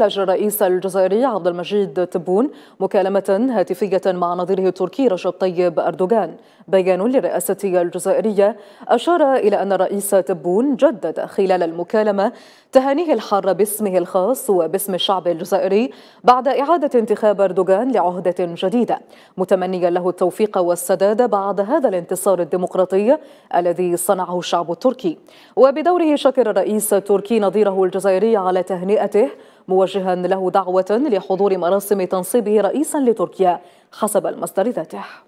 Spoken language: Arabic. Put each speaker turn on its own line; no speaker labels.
عالج الرئيس الجزائري عبد المجيد تبون مكالمة هاتفية مع نظيره التركي رجب طيب أردوغان بيان للرئاسة الجزائرية أشار إلى أن الرئيس تبون جدد خلال المكالمة تهانيه الحارة باسمه الخاص وباسم الشعب الجزائري بعد إعادة انتخاب أردوغان لعهدة جديدة متمنيا له التوفيق والسداد بعد هذا الانتصار الديمقراطي الذي صنعه الشعب التركي وبدوره شكر الرئيس التركي نظيره الجزائري على تهنئته موجها له دعوة لحضور مراسم تنصيبه رئيسا لتركيا حسب المصدر ذاته